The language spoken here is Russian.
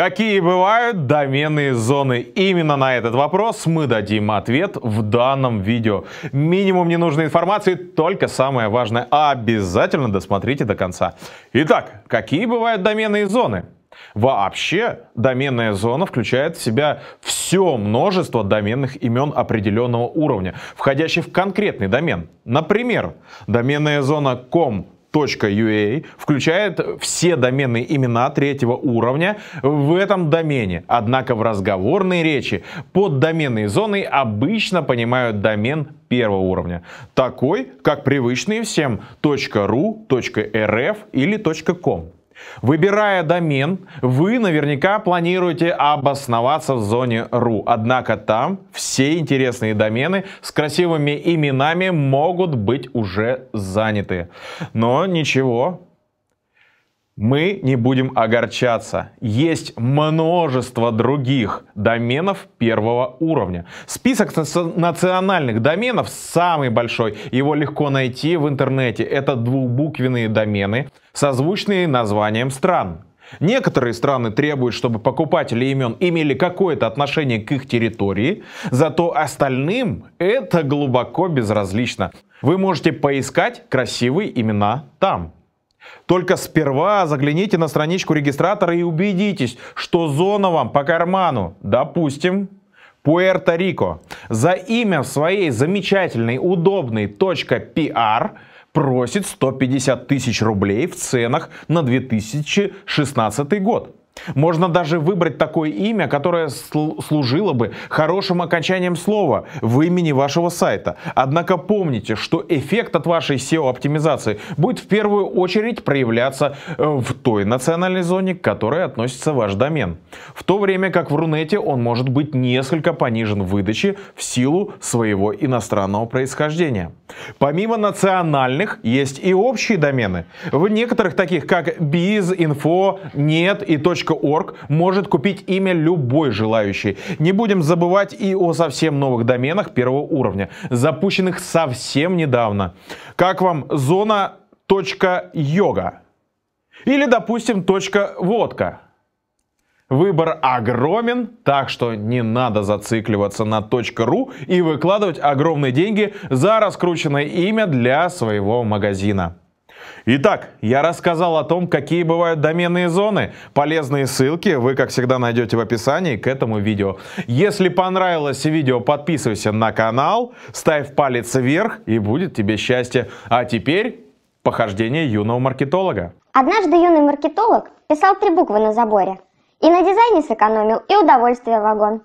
Какие бывают доменные зоны? Именно на этот вопрос мы дадим ответ в данном видео. Минимум ненужной информации, только самое важное. Обязательно досмотрите до конца. Итак, какие бывают доменные зоны? Вообще, доменная зона включает в себя все множество доменных имен определенного уровня, входящих в конкретный домен. Например, доменная зона com .ua включает все доменные имена третьего уровня в этом домене. Однако в разговорной речи под доменной зоной обычно понимают домен первого уровня, такой, как привычные всем .ru, .rf или .com. Выбирая домен, вы наверняка планируете обосноваться в зоне .ru, однако там все интересные домены с красивыми именами могут быть уже заняты. Но ничего, мы не будем огорчаться. Есть множество других доменов первого уровня. Список национальных доменов самый большой. Его легко найти в интернете. Это двухбуквенные домены, созвучные названием стран. Некоторые страны требуют, чтобы покупатели имен имели какое-то отношение к их территории, зато остальным это глубоко безразлично. Вы можете поискать красивые имена там. Только сперва загляните на страничку регистратора и убедитесь, что зона вам по карману. Допустим, Пуэрто-Рико. За имя своей замечательной, удобной .pr просит 150 тысяч рублей в ценах на 2016 год. Можно даже выбрать такое имя, которое служило бы хорошим окончанием слова в имени вашего сайта. Однако помните, что эффект от вашей SEO-оптимизации будет в первую очередь проявляться э, в той национальной зоне, к которой относится ваш домен. В то время как в Рунете он может быть несколько понижен в выдаче в силу своего иностранного происхождения. Помимо национальных, есть и общие домены. В некоторых таких, как biz, info, нет и domain.org может купить имя любой желающий. Не будем забывать и о совсем новых доменах первого уровня, запущенных совсем недавно. Как вам зона .йога? Или, допустим, .водка? Выбор огромен, так что не надо зацикливаться на .ру и выкладывать огромные деньги за раскрученное имя для своего магазина. Итак, я рассказал о том, какие бывают доменные зоны. Полезные ссылки вы, как всегда, найдете в описании к этому видео. Если понравилось видео, подписывайся на канал, ставь палец вверх и будет тебе счастье. А теперь похождение юного маркетолога. Однажды юный маркетолог писал три буквы на заборе. И на дизайне сэкономил, и удовольствие вагон.